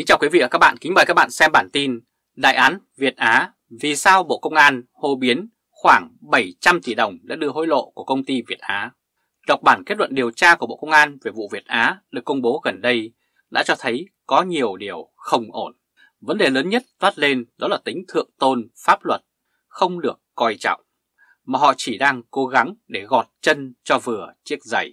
Kính chào quý vị và các bạn, kính mời các bạn xem bản tin Đại án Việt Á vì sao Bộ Công an hô biến khoảng 700 tỷ đồng đã đưa hối lộ của công ty Việt Á. Đọc bản kết luận điều tra của Bộ Công an về vụ Việt Á được công bố gần đây đã cho thấy có nhiều điều không ổn. Vấn đề lớn nhất toát lên đó là tính thượng tôn pháp luật không được coi trọng, mà họ chỉ đang cố gắng để gọt chân cho vừa chiếc giày.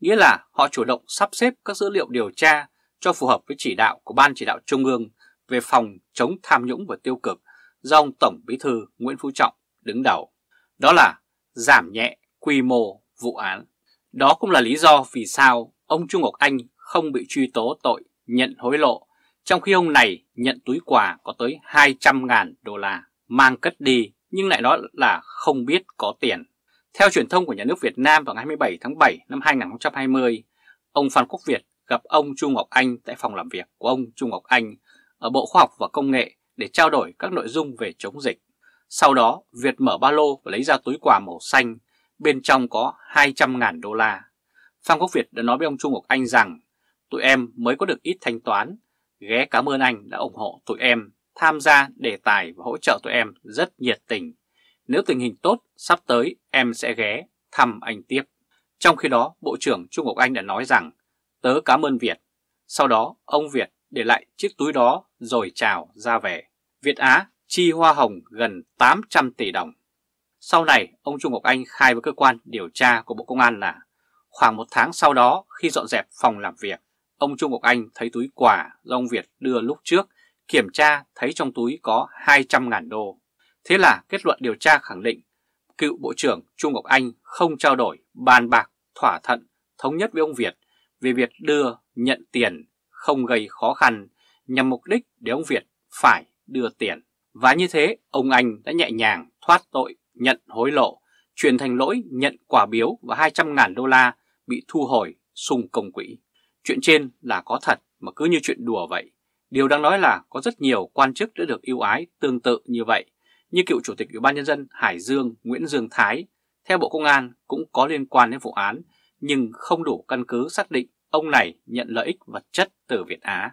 Nghĩa là họ chủ động sắp xếp các dữ liệu điều tra cho phù hợp với chỉ đạo của Ban Chỉ đạo Trung ương về phòng chống tham nhũng và tiêu cực do ông Tổng Bí thư Nguyễn Phú Trọng đứng đầu. Đó là giảm nhẹ quy mô vụ án. Đó cũng là lý do vì sao ông Trung Ngọc Anh không bị truy tố tội nhận hối lộ, trong khi ông này nhận túi quà có tới 200.000 đô la, mang cất đi nhưng lại nói là không biết có tiền. Theo truyền thông của nhà nước Việt Nam vào ngày 27 tháng 7 năm 2020, ông Phan Quốc Việt gặp ông Trung Ngọc Anh tại phòng làm việc của ông Trung Ngọc Anh ở Bộ Khoa học và Công nghệ để trao đổi các nội dung về chống dịch. Sau đó, Việt mở ba lô và lấy ra túi quà màu xanh, bên trong có 200.000 đô la. Phan Quốc Việt đã nói với ông Trung Ngọc Anh rằng tụi em mới có được ít thanh toán, ghé cảm ơn anh đã ủng hộ tụi em, tham gia đề tài và hỗ trợ tụi em rất nhiệt tình. Nếu tình hình tốt, sắp tới em sẽ ghé thăm anh tiếp. Trong khi đó, Bộ trưởng Trung Ngọc Anh đã nói rằng tớ cảm ơn Việt. Sau đó ông Việt để lại chiếc túi đó rồi chào ra về. Việt Á chi hoa hồng gần 800 tỷ đồng. Sau này, ông Trung Ngọc Anh khai với cơ quan điều tra của Bộ Công an là khoảng một tháng sau đó khi dọn dẹp phòng làm việc, ông Trung Ngọc Anh thấy túi quà do ông Việt đưa lúc trước, kiểm tra thấy trong túi có 200.000 đô. Thế là kết luận điều tra khẳng định cựu Bộ trưởng Trung Ngọc Anh không trao đổi, bàn bạc, thỏa thuận thống nhất với ông Việt về việc đưa, nhận tiền không gây khó khăn nhằm mục đích để ông Việt phải đưa tiền. Và như thế, ông Anh đã nhẹ nhàng thoát tội nhận hối lộ, chuyển thành lỗi nhận quả biếu và 200.000 đô la bị thu hồi sung công quỹ. Chuyện trên là có thật mà cứ như chuyện đùa vậy. Điều đang nói là có rất nhiều quan chức đã được ưu ái tương tự như vậy, như cựu Chủ tịch Ủy ban Nhân dân Hải Dương Nguyễn Dương Thái, theo Bộ Công an cũng có liên quan đến vụ án nhưng không đủ căn cứ xác định ông này nhận lợi ích vật chất từ Việt Á.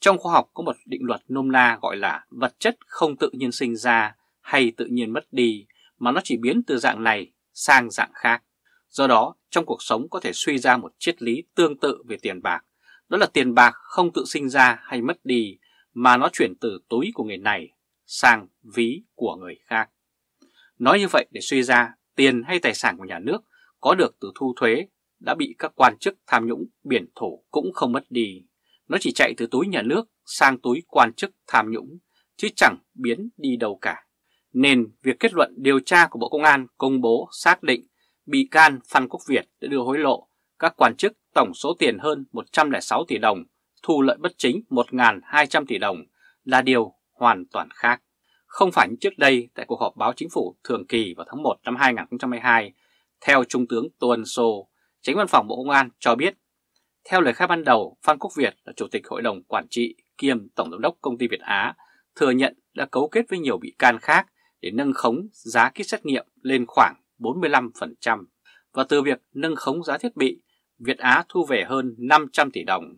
Trong khoa học có một định luật nôm na gọi là vật chất không tự nhiên sinh ra hay tự nhiên mất đi mà nó chỉ biến từ dạng này sang dạng khác. Do đó, trong cuộc sống có thể suy ra một triết lý tương tự về tiền bạc. Đó là tiền bạc không tự sinh ra hay mất đi mà nó chuyển từ túi của người này sang ví của người khác. Nói như vậy để suy ra tiền hay tài sản của nhà nước có được từ thu thuế đã bị các quan chức tham nhũng biển thổ cũng không mất đi. Nó chỉ chạy từ túi nhà nước sang túi quan chức tham nhũng, chứ chẳng biến đi đâu cả. Nên việc kết luận điều tra của Bộ Công an công bố xác định bị can Phan Quốc Việt đã đưa hối lộ các quan chức tổng số tiền hơn 106 tỷ đồng, thu lợi bất chính 1.200 tỷ đồng là điều hoàn toàn khác. Không phải như trước đây tại cuộc họp báo chính phủ thường kỳ vào tháng 1 năm 2022, theo Trung tướng Tô Ân Sô, Tránh văn phòng Bộ Công an cho biết, theo lời khai ban đầu, Phan Quốc Việt là Chủ tịch Hội đồng Quản trị kiêm Tổng Giám đốc Công ty Việt Á thừa nhận đã cấu kết với nhiều bị can khác để nâng khống giá kit xét nghiệm lên khoảng 45% và từ việc nâng khống giá thiết bị, Việt Á thu về hơn 500 tỷ đồng.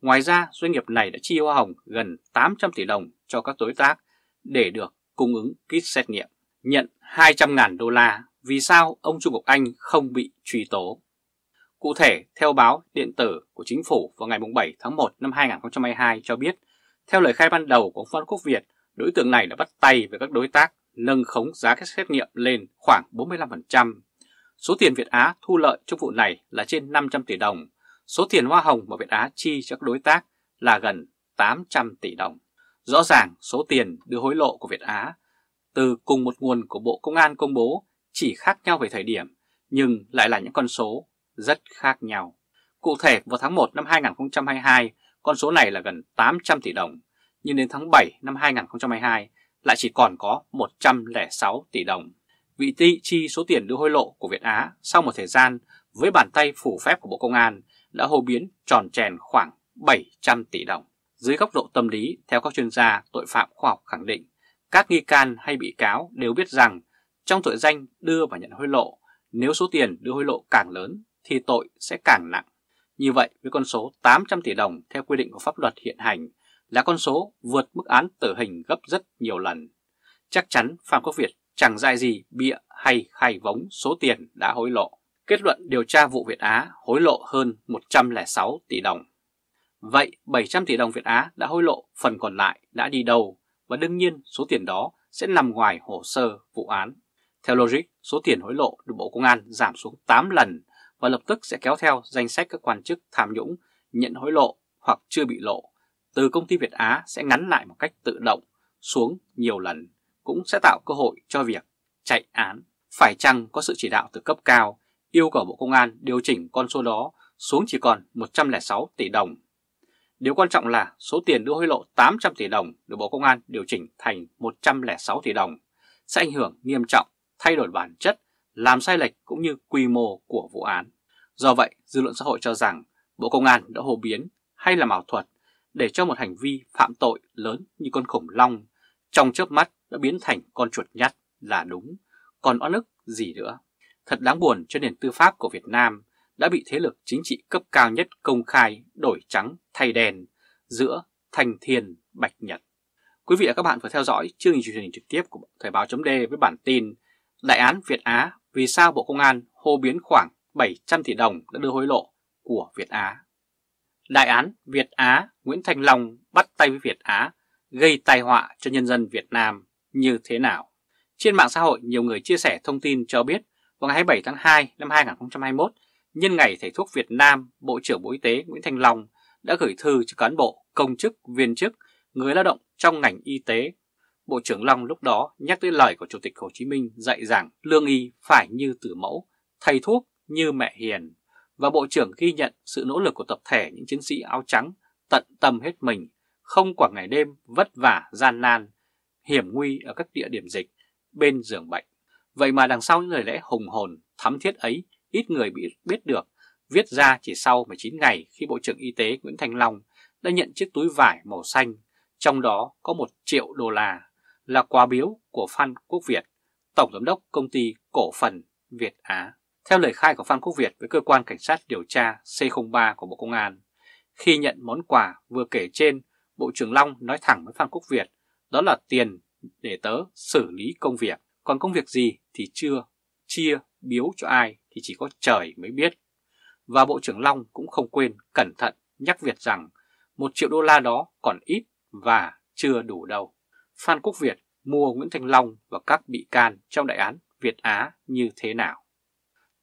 Ngoài ra, doanh nghiệp này đã chi hoa hồng gần 800 tỷ đồng cho các đối tác để được cung ứng kit xét nghiệm, nhận 200.000 đô la. Vì sao ông Trung Quốc Anh không bị truy tố? Cụ thể, theo báo điện tử của chính phủ vào ngày 7 tháng 1 năm 2022 cho biết, theo lời khai ban đầu của ông Phan Quốc Việt, đối tượng này đã bắt tay với các đối tác nâng khống giá các xét nghiệm lên khoảng 45%. Số tiền Việt Á thu lợi trong vụ này là trên 500 tỷ đồng, số tiền hoa hồng mà Việt Á chi cho các đối tác là gần 800 tỷ đồng. Rõ ràng số tiền đưa hối lộ của Việt Á từ cùng một nguồn của Bộ Công an công bố chỉ khác nhau về thời điểm nhưng lại là những con số rất khác nhau. Cụ thể vào tháng 1 năm 2022, con số này là gần 800 tỷ đồng, nhưng đến tháng 7 năm 2022 lại chỉ còn có 106 tỷ đồng. Vị tỷ chi số tiền đưa hối lộ của Việt Á sau một thời gian với bàn tay phủ phép của Bộ Công an đã hô biến tròn trèn khoảng 700 tỷ đồng. Dưới góc độ tâm lý, theo các chuyên gia tội phạm khoa học khẳng định, các nghi can hay bị cáo đều biết rằng trong tội danh đưa và nhận hối lộ, nếu số tiền đưa hối lộ càng lớn thì tội sẽ càng nặng. Như vậy với con số 800 tỷ đồng theo quy định của pháp luật hiện hành là con số vượt mức án tử hình gấp rất nhiều lần. Chắc chắn Phạm Quốc Việt chẳng dạy gì bịa hay khai vống số tiền đã hối lộ. Kết luận điều tra vụ Việt Á hối lộ hơn 106 tỷ đồng. Vậy 700 tỷ đồng Việt Á đã hối lộ phần còn lại đã đi đâu và đương nhiên số tiền đó sẽ nằm ngoài hồ sơ vụ án. Theo logic, số tiền hối lộ được Bộ Công an giảm xuống 8 lần và lập tức sẽ kéo theo danh sách các quan chức tham nhũng nhận hối lộ hoặc chưa bị lộ từ công ty Việt Á sẽ ngắn lại một cách tự động xuống nhiều lần cũng sẽ tạo cơ hội cho việc chạy án. Phải chăng có sự chỉ đạo từ cấp cao yêu cầu Bộ Công an điều chỉnh con số đó xuống chỉ còn 106 tỷ đồng. Điều quan trọng là số tiền đưa hối lộ 800 tỷ đồng được Bộ Công an điều chỉnh thành 106 tỷ đồng sẽ ảnh hưởng nghiêm trọng, thay đổi bản chất, làm sai lệch cũng như quy mô của vụ án. Do vậy, dư luận xã hội cho rằng Bộ Công an đã hồ biến hay là mạo thuật để cho một hành vi phạm tội lớn như con khủng long trong chớp mắt đã biến thành con chuột nhắt là đúng, còn oan ức gì nữa. Thật đáng buồn cho nền tư pháp của Việt Nam đã bị thế lực chính trị cấp cao nhất công khai đổi trắng thay đèn giữa thành thiên bạch nhật. Quý vị và các bạn vừa theo dõi chương trình truyền hình trực tiếp của Thời báo chấm với bản tin Đại án Việt Á vì sao Bộ Công an hô biến khoảng 700 tỷ đồng đã đưa hối lộ của Việt Á. Đại án Việt Á Nguyễn Thành Long bắt tay với Việt Á gây tai họa cho nhân dân Việt Nam như thế nào? Trên mạng xã hội, nhiều người chia sẻ thông tin cho biết vào ngày 27 tháng 2 năm 2021, nhân ngày Thầy thuốc Việt Nam, Bộ trưởng Bộ Y tế Nguyễn Thành Long đã gửi thư cho cán bộ, công chức, viên chức, người lao động trong ngành y tế. Bộ trưởng Long lúc đó nhắc tới lời của Chủ tịch Hồ Chí Minh dạy rằng lương y phải như tử mẫu, thầy thuốc như mẹ Hiền và Bộ trưởng ghi nhận sự nỗ lực của tập thể những chiến sĩ áo trắng tận tâm hết mình, không quản ngày đêm vất vả, gian nan, hiểm nguy ở các địa điểm dịch, bên giường bệnh. Vậy mà đằng sau những lời lẽ hùng hồn, thắm thiết ấy, ít người bị biết được, viết ra chỉ sau 19 ngày khi Bộ trưởng Y tế Nguyễn Thành Long đã nhận chiếc túi vải màu xanh, trong đó có 1 triệu đô la là quà biếu của Phan Quốc Việt, Tổng Giám đốc Công ty Cổ phần Việt Á. Theo lời khai của Phan Quốc Việt với cơ quan cảnh sát điều tra C03 của Bộ Công an, khi nhận món quà vừa kể trên, Bộ trưởng Long nói thẳng với Phan Quốc Việt đó là tiền để tớ xử lý công việc, còn công việc gì thì chưa chia biếu cho ai thì chỉ có trời mới biết. Và Bộ trưởng Long cũng không quên cẩn thận nhắc Việt rằng một triệu đô la đó còn ít và chưa đủ đâu. Phan Quốc Việt mua Nguyễn Thanh Long và các bị can trong đại án Việt Á như thế nào?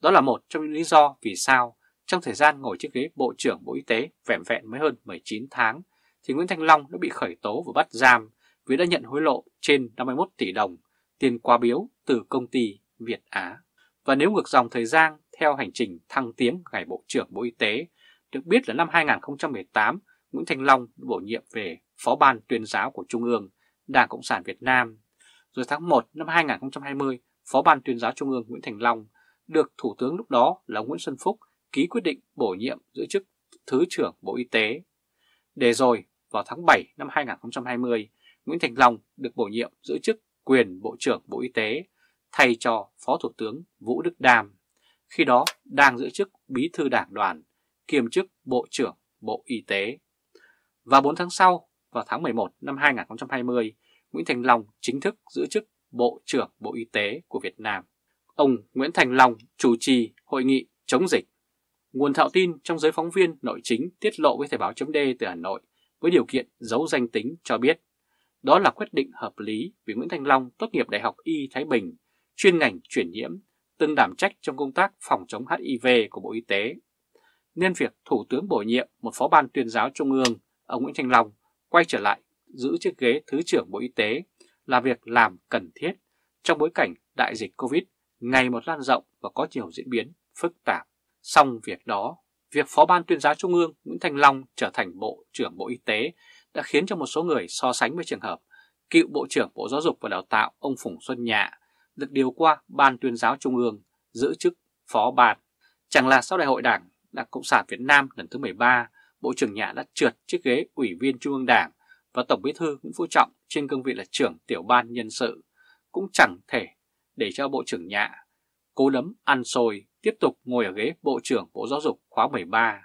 Đó là một trong những lý do vì sao trong thời gian ngồi chiếc ghế Bộ trưởng Bộ Y tế vẻn vẹn mới hơn 19 tháng thì Nguyễn Thanh Long đã bị khởi tố và bắt giam vì đã nhận hối lộ trên 51 tỷ đồng tiền quá biếu từ công ty Việt Á. Và nếu ngược dòng thời gian theo hành trình thăng tiến ngày Bộ trưởng Bộ Y tế, được biết là năm 2018, Nguyễn Thanh Long bổ nhiệm về Phó ban tuyên giáo của Trung ương Đảng Cộng sản Việt Nam. Rồi tháng 1 năm 2020, Phó ban tuyên giáo Trung ương Nguyễn Thành Long được Thủ tướng lúc đó là Nguyễn Xuân Phúc ký quyết định bổ nhiệm giữ chức Thứ trưởng Bộ Y tế. Để rồi, vào tháng 7 năm 2020, Nguyễn Thành Long được bổ nhiệm giữ chức quyền Bộ trưởng Bộ Y tế thay cho Phó Thủ tướng Vũ Đức Đam, khi đó đang giữ chức Bí thư Đảng đoàn, kiêm chức Bộ trưởng Bộ Y tế. Và 4 tháng sau, vào tháng 11 năm 2020, Nguyễn Thành Long chính thức giữ chức Bộ trưởng Bộ Y tế của Việt Nam ông Nguyễn Thành Long chủ trì hội nghị chống dịch. Nguồn thạo tin trong giới phóng viên nội chính tiết lộ với Thời báo chấm từ Hà Nội với điều kiện giấu danh tính cho biết đó là quyết định hợp lý vì Nguyễn Thành Long tốt nghiệp Đại học Y Thái Bình, chuyên ngành chuyển nhiễm, từng đảm trách trong công tác phòng chống HIV của Bộ Y tế. Nên việc Thủ tướng bổ nhiệm một phó ban tuyên giáo Trung ương, ông Nguyễn Thành Long quay trở lại giữ chiếc ghế Thứ trưởng Bộ Y tế là việc làm cần thiết trong bối cảnh đại dịch COVID ngày một lan rộng và có nhiều diễn biến phức tạp. Song việc đó, việc Phó Ban tuyên giáo Trung ương Nguyễn Thanh Long trở thành Bộ trưởng Bộ Y tế đã khiến cho một số người so sánh với trường hợp cựu Bộ trưởng Bộ Giáo dục và Đào tạo ông Phùng Xuân Nhạ được điều qua Ban tuyên giáo Trung ương giữ chức Phó Ban. Chẳng là sau đại hội Đảng Đảng Cộng sản Việt Nam lần thứ 13, Bộ trưởng Nhạ đã trượt chiếc ghế Ủy viên Trung ương Đảng và Tổng Bí thư Nguyễn Phú Trọng trên cương vị là trưởng tiểu ban nhân sự cũng chẳng thể để cho Bộ trưởng Nhạ. Cố đấm ăn xôi tiếp tục ngồi ở ghế Bộ trưởng Bộ Giáo dục khóa 13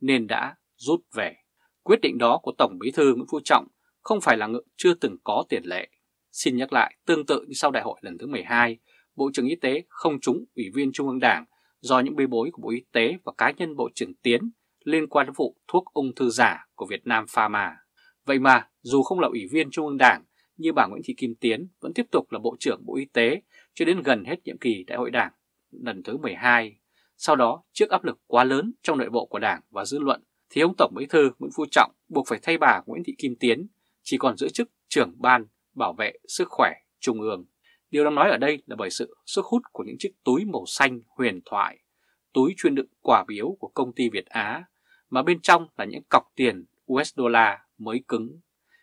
nên đã rút về. Quyết định đó của Tổng Bí thư Nguyễn Phú Trọng không phải là ngự chưa từng có tiền lệ. Xin nhắc lại, tương tự như sau đại hội lần thứ 12, Bộ trưởng Y tế không trúng Ủy viên Trung ương Đảng do những bê bối của Bộ Y tế và cá nhân Bộ trưởng Tiến liên quan đến vụ thuốc ung thư giả của Việt Nam Pharma. Vậy mà, dù không là Ủy viên Trung ương Đảng, như bà Nguyễn Thị Kim Tiến vẫn tiếp tục là Bộ trưởng Bộ Y tế cho đến gần hết nhiệm kỳ đại hội đảng lần thứ 12. Sau đó, trước áp lực quá lớn trong nội bộ của đảng và dư luận, thì ông Tổng Bí thư Nguyễn Phú Trọng buộc phải thay bà Nguyễn Thị Kim Tiến chỉ còn giữ chức trưởng ban bảo vệ sức khỏe trung ương. Điều đang nói ở đây là bởi sự sức hút của những chiếc túi màu xanh huyền thoại, túi chuyên đựng quả biếu của công ty Việt Á, mà bên trong là những cọc tiền US USD mới cứng,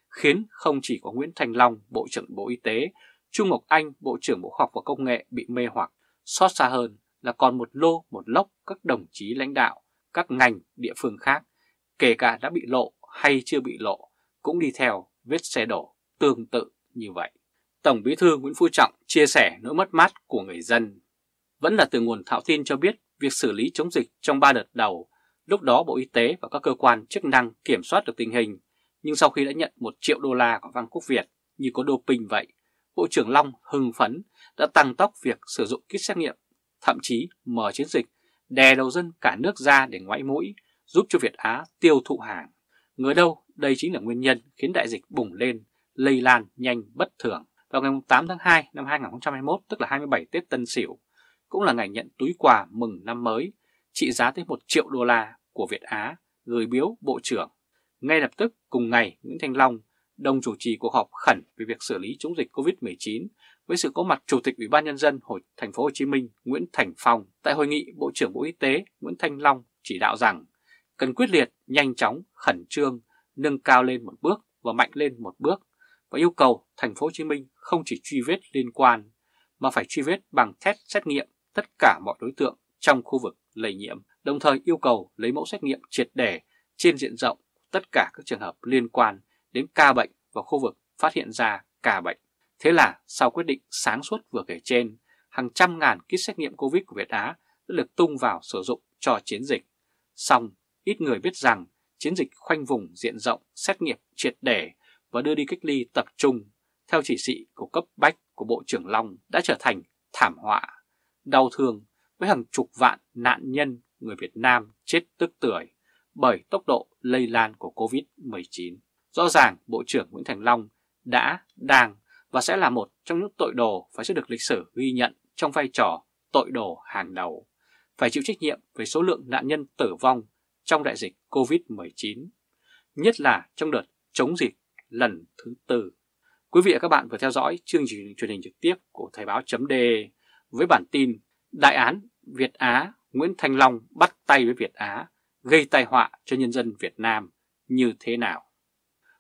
khiến không chỉ có Nguyễn Thành Long, Bộ trưởng Bộ Y tế Trung Ngọc Anh, Bộ trưởng Bộ Khoa học và Công nghệ bị mê hoặc, xót xa hơn là còn một lô một lốc các đồng chí lãnh đạo, các ngành địa phương khác, kể cả đã bị lộ hay chưa bị lộ, cũng đi theo vết xe đổ tương tự như vậy. Tổng bí thư Nguyễn Phú Trọng chia sẻ nỗi mất mát của người dân. Vẫn là từ nguồn thạo tin cho biết việc xử lý chống dịch trong 3 đợt đầu, lúc đó Bộ Y tế và các cơ quan chức năng kiểm soát được tình hình, nhưng sau khi đã nhận 1 triệu đô la của Văn Quốc Việt như có doping vậy, Bộ trưởng Long hưng phấn đã tăng tốc việc sử dụng kit xét nghiệm, thậm chí mở chiến dịch đè đầu dân cả nước ra để ngoại mũi, giúp cho Việt Á tiêu thụ hàng. Người đâu, đây chính là nguyên nhân khiến đại dịch bùng lên, lây lan nhanh bất thường. Vào ngày 8 tháng 2 năm 2021, tức là 27 Tết Tân Sửu, cũng là ngày nhận túi quà mừng năm mới, trị giá tới 1 triệu đô la của Việt Á, gửi biếu Bộ trưởng. Ngay lập tức cùng ngày, Nguyễn Thanh Long đồng chủ trì cuộc họp khẩn về việc xử lý chống dịch COVID-19 với sự có mặt Chủ tịch Ủy ban Nhân dân Hội Thành phố Hồ Chí Minh Nguyễn Thành Phong tại hội nghị Bộ trưởng Bộ Y tế Nguyễn Thanh Long chỉ đạo rằng cần quyết liệt, nhanh chóng, khẩn trương, nâng cao lên một bước và mạnh lên một bước và yêu cầu Thành phố Hồ Chí Minh không chỉ truy vết liên quan mà phải truy vết bằng test xét nghiệm tất cả mọi đối tượng trong khu vực lây nhiễm, đồng thời yêu cầu lấy mẫu xét nghiệm triệt để trên diện rộng tất cả các trường hợp liên quan đến ca bệnh và khu vực phát hiện ra ca bệnh. Thế là sau quyết định sáng suốt vừa kể trên, hàng trăm ngàn kit xét nghiệm Covid của Việt Á đã được tung vào sử dụng cho chiến dịch. Song, ít người biết rằng chiến dịch khoanh vùng diện rộng, xét nghiệm triệt để và đưa đi cách ly tập trung theo chỉ thị của cấp bách của Bộ trưởng Long đã trở thành thảm họa, đau thương với hàng chục vạn nạn nhân người Việt Nam chết tức tưởi bởi tốc độ lây lan của COVID-19. Rõ ràng Bộ trưởng Nguyễn Thành Long đã, đang và sẽ là một trong những tội đồ phải sẽ được lịch sử ghi nhận trong vai trò tội đồ hàng đầu, phải chịu trách nhiệm về số lượng nạn nhân tử vong trong đại dịch COVID-19, nhất là trong đợt chống dịch lần thứ tư. Quý vị và các bạn vừa theo dõi chương trình truyền hình trực tiếp của Thời báo chấm với bản tin Đại án Việt Á Nguyễn Thanh Long bắt tay với Việt Á gây tai họa cho nhân dân Việt Nam như thế nào.